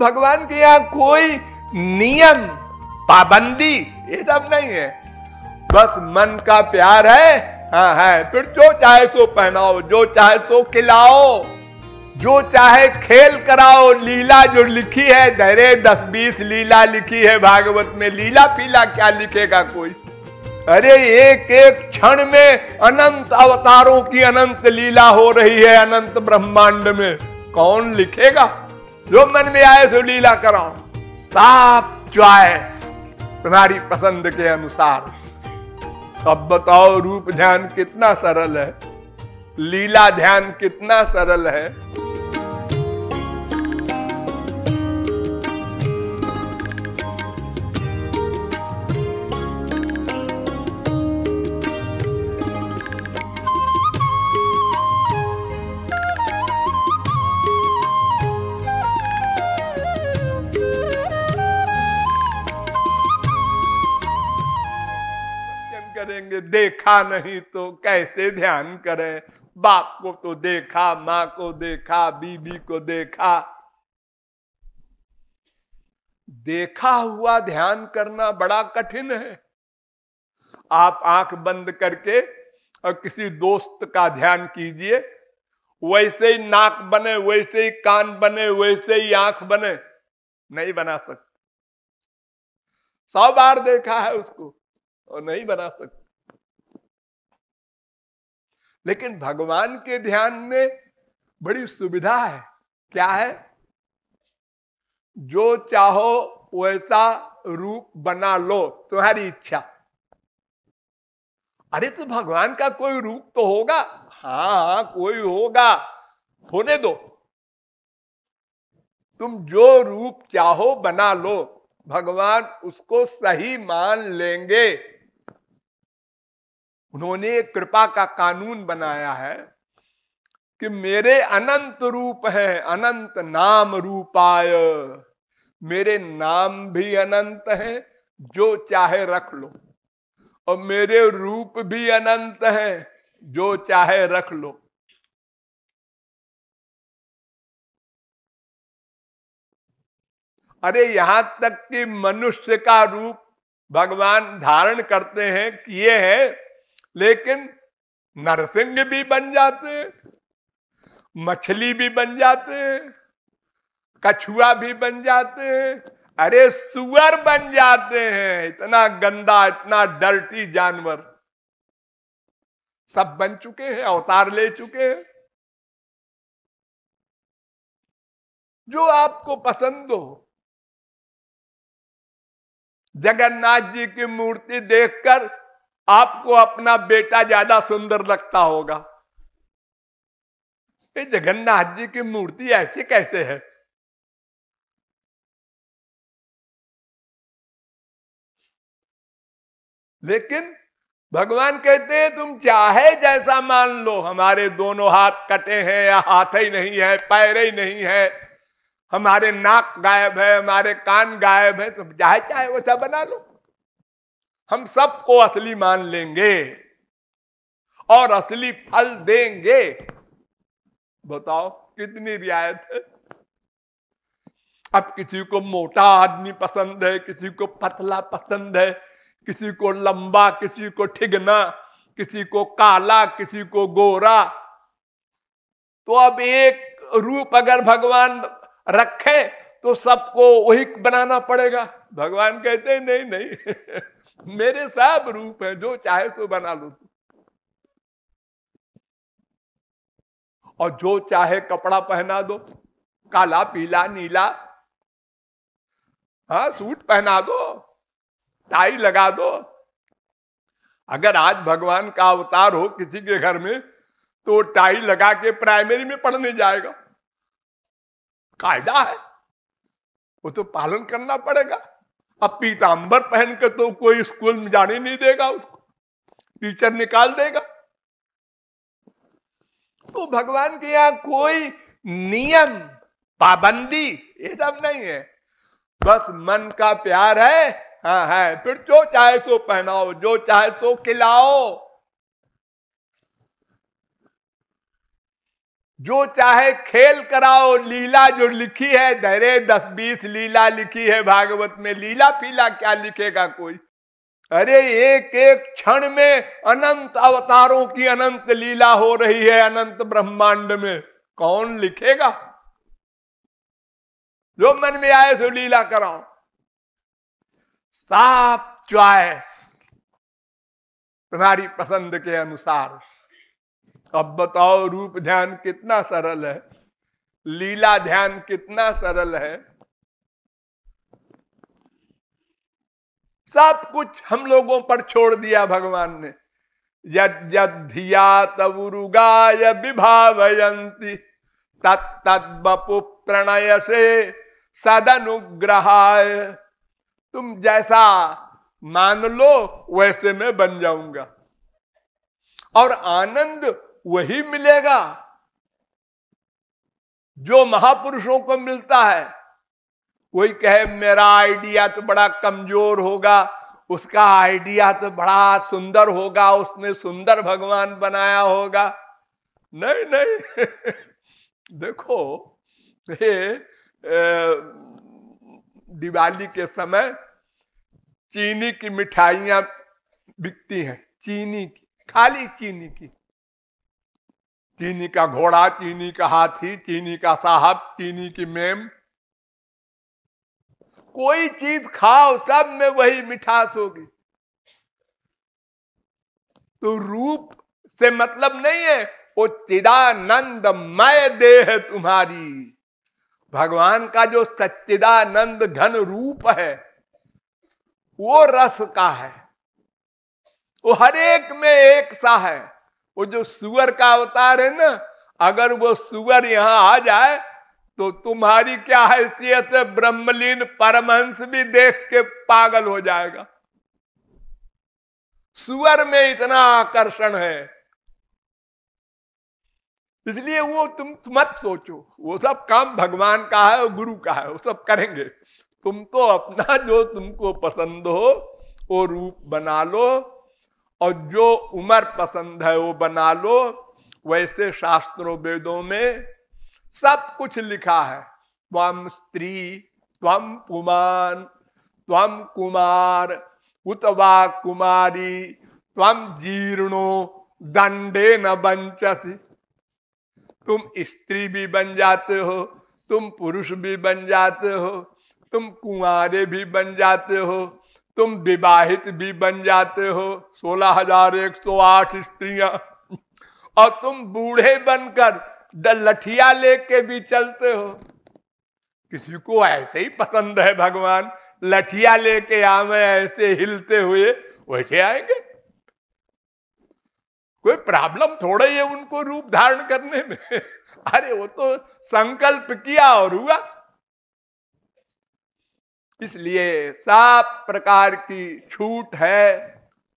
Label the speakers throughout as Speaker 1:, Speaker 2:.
Speaker 1: भगवान के यहाँ कोई नियम पाबंदी ये सब नहीं है बस मन का प्यार है हाँ है फिर जो चाहे सो पहनाओ जो चाहे सो खिलाओ जो चाहे खेल कराओ लीला जो लिखी है धरे दस बीस लीला लिखी है भागवत में लीला पीला क्या लिखेगा कोई अरे एक एक क्षण में अनंत अवतारों की अनंत लीला हो रही है अनंत ब्रह्मांड में कौन लिखेगा जो मन में आए सो तो लीला कराओ साफ च्वाइस तुम्हारी पसंद के अनुसार अब बताओ रूप ध्यान कितना सरल है लीला ध्यान कितना सरल है देखेंगे देखा नहीं तो कैसे ध्यान करें बाप को तो देखा माँ को देखा बीबी को देखा देखा हुआ ध्यान करना बड़ा कठिन है आप आंख बंद करके और किसी दोस्त का ध्यान कीजिए वैसे ही नाक बने वैसे ही कान बने वैसे ही आंख बने नहीं बना सकते सौ बार देखा है उसको और नहीं बना सकते लेकिन भगवान के ध्यान में बड़ी सुविधा है क्या है जो चाहो वैसा रूप बना लो तुम्हारी इच्छा अरे तो भगवान का कोई रूप तो होगा हाँ हाँ कोई होगा होने दो तुम जो रूप चाहो बना लो भगवान उसको सही मान लेंगे उन्होंने एक कृपा का कानून बनाया है कि मेरे अनंत रूप है अनंत नाम रूपाय मेरे नाम भी अनंत है जो चाहे रख लो और मेरे रूप भी अनंत है जो चाहे रख लो अरे यहां तक कि मनुष्य का रूप भगवान धारण करते हैं किए हैं लेकिन नरसिंह भी बन जाते मछली भी बन जाते कछुआ भी बन जाते अरे सुअर बन जाते हैं इतना गंदा इतना डर्टी जानवर सब बन चुके हैं अवतार ले चुके हैं जो आपको पसंद हो जगन्नाथ जी की मूर्ति देखकर आपको अपना बेटा ज्यादा सुंदर लगता होगा ये जगन्नाथ जी की मूर्ति ऐसे कैसे है लेकिन भगवान कहते हैं तुम चाहे जैसा मान लो हमारे दोनों हाथ कटे हैं या हाथ ही नहीं है पैर ही नहीं है हमारे नाक गायब है हमारे कान गायब है तुम चाहे चाहे वैसा बना लो हम सबको असली मान लेंगे और असली फल देंगे बताओ कितनी रियायत है अब किसी को मोटा आदमी पसंद है किसी को पतला पसंद है किसी को लंबा किसी को ठिगना किसी को काला किसी को गोरा तो अब एक रूप अगर भगवान रखे तो सबको वही बनाना पड़ेगा भगवान कहते नहीं नहीं मेरे सब रूप है जो चाहे सो बना लो और जो चाहे कपड़ा पहना दो काला पीला नीला हाँ सूट पहना दो टाई लगा दो अगर आज भगवान का अवतार हो किसी के घर में तो टाई लगा के प्राइमरी में पढ़ने जाएगा कायदा है वो तो पालन करना पड़ेगा अब पीताम्बर पहन के तो कोई स्कूल में जाने नहीं देगा उसको टीचर निकाल देगा तो भगवान के यहां कोई नियम पाबंदी ये सब नहीं है बस मन का प्यार है हाँ है फिर जो चाहे सो पहनाओ जो चाहे सो खिलाओ जो चाहे खेल कराओ लीला जो लिखी है धैरे दस बीस लीला लिखी है भागवत में लीला पीला क्या लिखेगा कोई अरे एक एक क्षण में अनंत अवतारों की अनंत लीला हो रही है अनंत ब्रह्मांड में कौन लिखेगा जो मन में आए सो लीला कराओ साफ चॉइस तुम्हारी पसंद के अनुसार अब बताओ रूप ध्यान कितना सरल है लीला ध्यान कितना सरल है सब कुछ हम लोगों पर छोड़ दिया भगवान ने यद यद धिया विभावयंती तत्त बपु प्रणय से सदनुग्रहाय तुम जैसा मान लो वैसे मैं बन जाऊंगा और आनंद वही मिलेगा जो महापुरुषों को मिलता है कोई कहे मेरा आइडिया तो बड़ा कमजोर होगा उसका आइडिया तो बड़ा सुंदर होगा उसने सुंदर भगवान बनाया होगा नहीं नहीं देखो ये दिवाली के समय चीनी की मिठाइया बिकती हैं चीनी की खाली चीनी की चीनी का घोड़ा चीनी का हाथी चीनी का साहब चीनी की मेम कोई चीज खाओ सब में वही मिठास होगी तो रूप से मतलब नहीं है वो चिदानंद मय देह तुम्हारी भगवान का जो सच्चिदानंद घन रूप है वो रस का है वो हर एक में एक सा है वो जो सुअर का अवतार है ना अगर वो सुअर यहाँ आ जाए तो तुम्हारी क्या हैसियत है ब्रह्मलीन परमहंस भी देख के पागल हो जाएगा सुअर में इतना आकर्षण है इसलिए वो तुम मत सोचो वो सब काम भगवान का है और गुरु का है वो सब करेंगे तुम तो अपना जो तुमको पसंद हो वो रूप बना लो और जो उम्र पसंद है वो बना लो वैसे शास्त्रों वेदों में सब कुछ लिखा है त्वम स्त्री त्वम पुमान त्वम कुमार उतवा कुमारी त्वम जीर्णो दंडे न बंचस तुम स्त्री भी बन जाते हो तुम पुरुष भी बन जाते हो तुम कुमारे भी बन जाते हो तुम विवाहित भी बन जाते हो सोलह हजार एक सौ आठ स्त्रियां और तुम बूढ़े बनकर डलठिया लेके भी चलते हो किसी को ऐसे ही पसंद है भगवान लठिया लेके आवे ऐसे हिलते हुए वैसे आएंगे कोई प्रॉब्लम थोड़ा ही है उनको रूप धारण करने में अरे वो तो संकल्प किया और हुआ इसलिए सब प्रकार की छूट है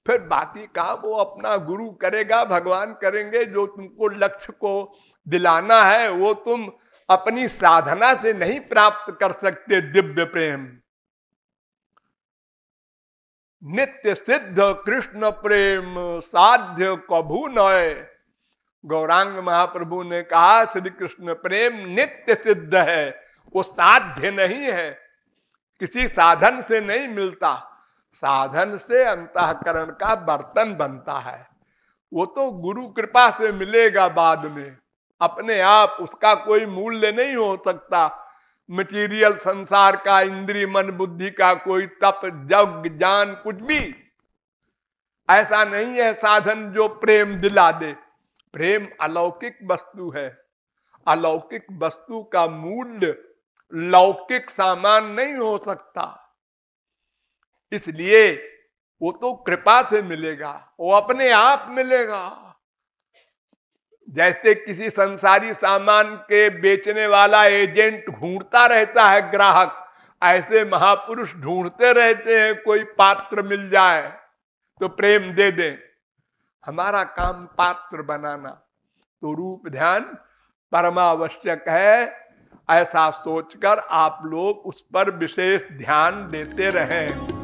Speaker 1: फिर बाकी कहा वो अपना गुरु करेगा भगवान करेंगे जो तुमको लक्ष्य को दिलाना है वो तुम अपनी साधना से नहीं प्राप्त कर सकते दिव्य प्रेम नित्य सिद्ध कृष्ण प्रेम साध्य कभू नय गौरांग महाप्रभु ने कहा श्री कृष्ण प्रेम नित्य सिद्ध है वो साध्य नहीं है किसी साधन से नहीं मिलता साधन से अंतकरण का बर्तन बनता है वो तो गुरु कृपा से मिलेगा बाद में अपने आप उसका कोई मूल्य नहीं हो सकता मटेरियल संसार का इंद्रिय मन बुद्धि का कोई तप जग जान कुछ भी ऐसा नहीं है साधन जो प्रेम दिला दे प्रेम अलौकिक वस्तु है अलौकिक वस्तु का मूल्य लौकिक सामान नहीं हो सकता इसलिए वो तो कृपा से मिलेगा वो अपने आप मिलेगा जैसे किसी संसारी सामान के बेचने वाला एजेंट ढूंढता रहता है ग्राहक ऐसे महापुरुष ढूंढते रहते हैं कोई पात्र मिल जाए तो प्रेम दे दे हमारा काम पात्र बनाना तो रूप ध्यान परमावश्यक है ऐसा सोचकर आप लोग उस पर विशेष ध्यान देते रहें